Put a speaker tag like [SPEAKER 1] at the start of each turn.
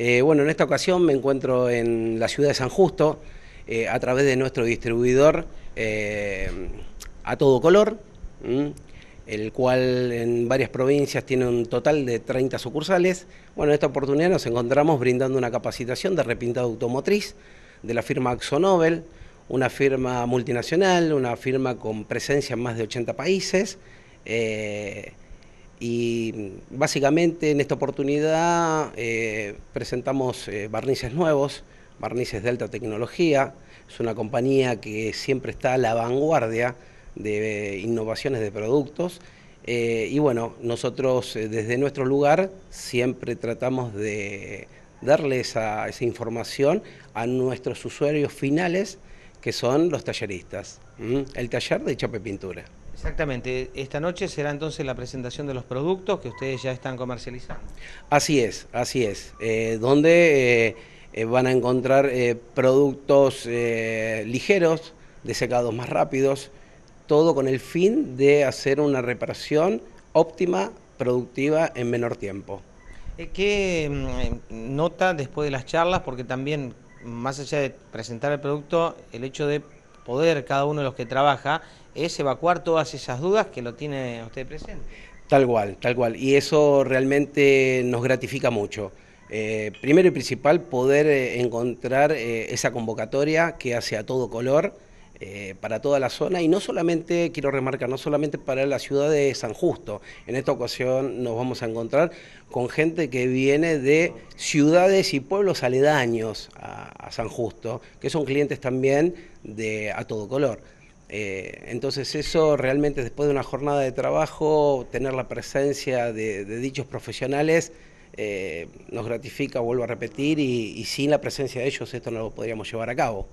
[SPEAKER 1] Eh, bueno, en esta ocasión me encuentro en la ciudad de San Justo, eh, a través de nuestro distribuidor eh, a todo color, el cual en varias provincias tiene un total de 30 sucursales. Bueno, en esta oportunidad nos encontramos brindando una capacitación de repintado automotriz de la firma Axonobel, una firma multinacional, una firma con presencia en más de 80 países. Y básicamente en esta oportunidad eh, presentamos eh, barnices nuevos, barnices de alta tecnología. Es una compañía que siempre está a la vanguardia de eh, innovaciones de productos. y bueno, nosotros desde nuestro lugar siempre tratamos de darle esa información a nuestros usuarios finales, que son los talleristas. El taller de Chape Pintura.
[SPEAKER 2] Exactamente, esta noche será entonces la presentación de los productos que ustedes ya están comercializando.
[SPEAKER 1] Así es, así es, eh, donde eh, eh, van a encontrar productos ligeros, de secados más rápidos, todo con el fin de hacer una reparación óptima, productiva en menor tiempo.
[SPEAKER 2] ¿Qué mm, nota después de las charlas? Porque también, más allá de presentar el producto, el hecho de poder cada uno de los que trabaja es evacuar todas esas dudas que lo tiene usted
[SPEAKER 1] presente. Tal cual, tal cual. Y eso realmente nos gratifica mucho. Eh, primero y principal, poder eh, encontrar eh, esa convocatoria que hace a todo color para toda la zona y no solamente, quiero remarcar, no solamente para la ciudad de San Justo. En esta ocasión nos vamos a encontrar con gente que viene de ciudades y pueblos aledaños a, San Justo, que son clientes también de a todo color. Eh, entonces eso realmente después de una jornada de trabajo, tener la presencia de, dichos profesionales eh, nos gratifica, vuelvo a repetir, y sin la presencia de ellos esto no lo podríamos llevar a cabo.